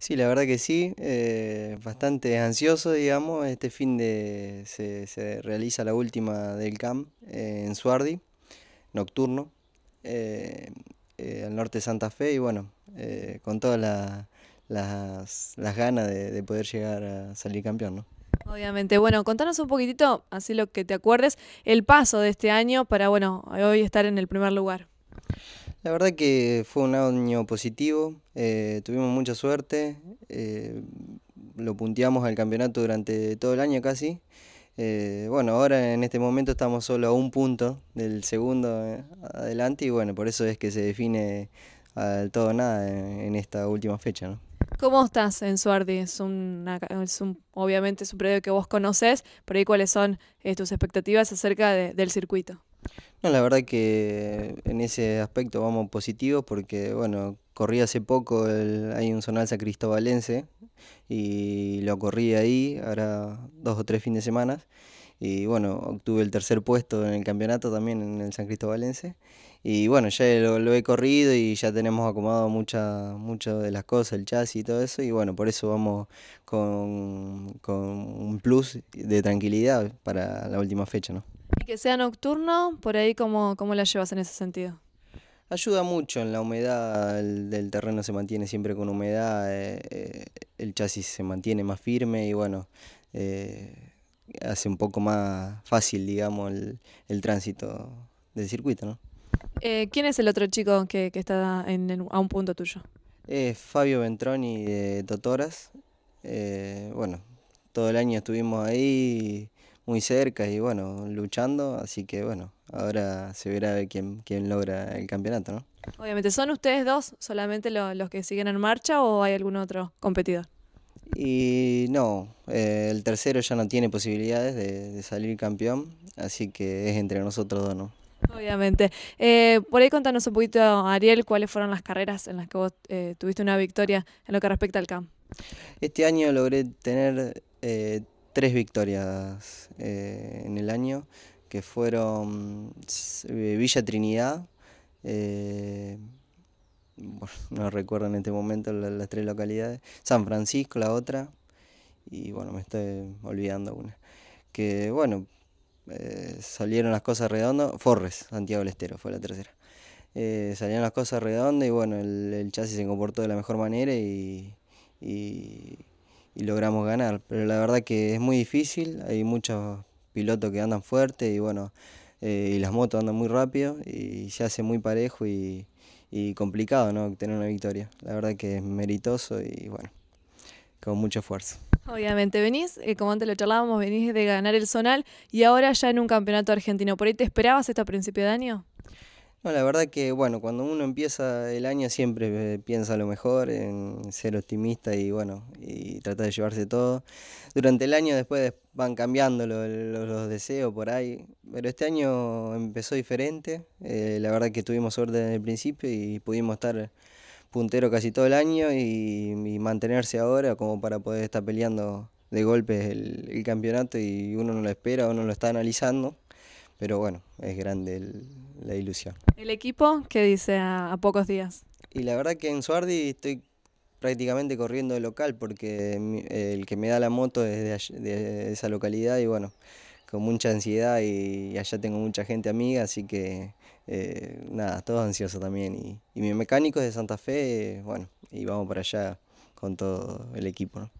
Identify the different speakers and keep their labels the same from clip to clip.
Speaker 1: Sí, la verdad que sí, eh, bastante ansioso, digamos. Este fin de se, se realiza la última del CAM eh, en Suardi, nocturno, eh, al norte de Santa Fe, y bueno, con todas la, las, las, ganas de, de poder llegar a salir campeón, ¿no?
Speaker 2: Obviamente. Bueno, contanos un poquitito, así lo que te acuerdes, el paso de este año para, bueno, hoy estar en el primer lugar.
Speaker 1: La verdad que fue un año positivo, eh, tuvimos mucha suerte, eh, lo punteamos al campeonato durante todo el año casi. Eh, bueno, ahora en este momento estamos solo a un punto del segundo adelante y bueno, por eso es que se define al todo nada en, esta última fecha, ¿no?
Speaker 2: ¿Cómo estás en Suardi? Es, un, obviamente es un predio que vos conoces, pero ahí cuáles son tus expectativas acerca del circuito.
Speaker 1: No, la verdad que en ese aspecto vamos positivos porque, bueno, corrí hace poco, el, hay un zonal Cristobalense y lo corrí ahí, ahora dos o tres fines de semana. Y bueno, obtuve el tercer puesto en el campeonato también en el San Cristobalense. Y bueno, ya lo, he corrido y ya tenemos acomodado muchas de las cosas, el chasis y todo eso. Y bueno, por eso vamos con un plus de tranquilidad para la última fecha, ¿no?
Speaker 2: que sea nocturno, por ahí, ¿cómo, la llevas en ese sentido?
Speaker 1: Ayuda mucho en la humedad, el, terreno se mantiene siempre con humedad, eh, eh, el chasis se mantiene más firme y bueno, eh, hace un poco más fácil, digamos, el, tránsito del circuito, ¿no?
Speaker 2: ¿Quién es el otro chico que, está a un punto tuyo?
Speaker 1: Es Fabio Ventroni de Totoras. bueno, todo el año estuvimos ahí muy cerca y bueno, luchando, así que bueno, ahora se verá quién, quién logra el campeonato, ¿no?
Speaker 2: Obviamente, ¿son ustedes dos solamente los que siguen en marcha o hay algún otro
Speaker 1: competidor? Y no, eh, el tercero ya no tiene posibilidades de, salir campeón, así que es entre nosotros dos, ¿no?
Speaker 2: Obviamente. Eh, por ahí contanos un poquito, Ariel, cuáles fueron las carreras en las que vos eh, tuviste una victoria en lo que respecta al CAM.
Speaker 1: Este año logré tener tres victorias eh, en el año, que fueron eh, Villa Trinidad, eh, no recuerdo en este momento las, tres localidades, San Francisco la otra, y bueno, me estoy olvidando una, que bueno, salieron las cosas redondas, Forres, Santiago del Estero fue la tercera. salieron las cosas redondas y bueno, el, chasis se comportó de la mejor manera y y logramos ganar. Pero la verdad que es muy difícil, hay muchos pilotos que andan fuerte y bueno, eh, y las motos andan muy rápido y se hace muy parejo y, complicado ¿no? tener una victoria. La verdad que es meritoso y bueno, con mucho esfuerzo.
Speaker 2: Obviamente, venís, eh, como antes lo charlábamos, venís de ganar el Zonal y ahora ya en un campeonato argentino. ¿Por ahí te esperabas esto principio de año?
Speaker 1: No, la verdad que, bueno, cuando uno empieza el año siempre eh, piensa lo mejor, en ser optimista y, bueno, y tratar de llevarse todo. Durante el año después van cambiando los, deseos por ahí, pero este año empezó diferente. Eh, la verdad que tuvimos suerte desde el principio y pudimos estar puntero casi todo el año y, mantenerse ahora como para poder estar peleando de golpes el, campeonato y uno no lo espera uno no lo está analizando pero bueno, es grande la ilusión.
Speaker 2: ¿El equipo qué dice a, pocos días?
Speaker 1: Y la verdad que en Suardi estoy prácticamente corriendo de local porque el que me da la moto es de, esa localidad y bueno, con mucha ansiedad y, allá tengo mucha gente amiga, así que eh, nada, todo ansioso también. Y, y mi mecánico es de Santa Fe, eh, bueno, y vamos para allá con todo el equipo. ¿no?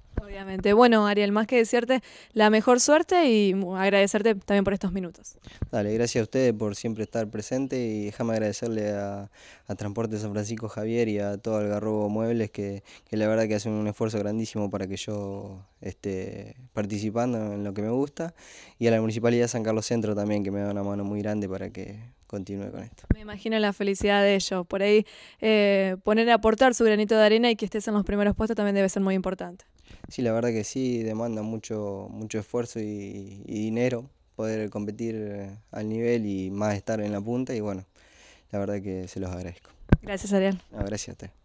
Speaker 2: Bueno, Ariel, más que decirte la mejor suerte y agradecerte también por estos minutos.
Speaker 1: Dale, gracias a ustedes por siempre estar presente y déjame agradecerle a, Transporte San Francisco Javier y a todo el Garrobo Muebles que, la verdad que hacen un esfuerzo grandísimo para que yo esté participando en lo que me gusta y a la Municipalidad de San Carlos Centro también que me da una mano muy grande para que continúe con esto.
Speaker 2: Me imagino la felicidad de ellos. Por ahí eh, poner a aportar su granito de arena y que estés en los primeros puestos también debe ser muy importante.
Speaker 1: Sí, la verdad que sí, demanda mucho, mucho esfuerzo y, dinero poder competir eh, al nivel y más estar en la punta y bueno, la verdad que se los agradezco. Gracias, Ariel. No, gracias a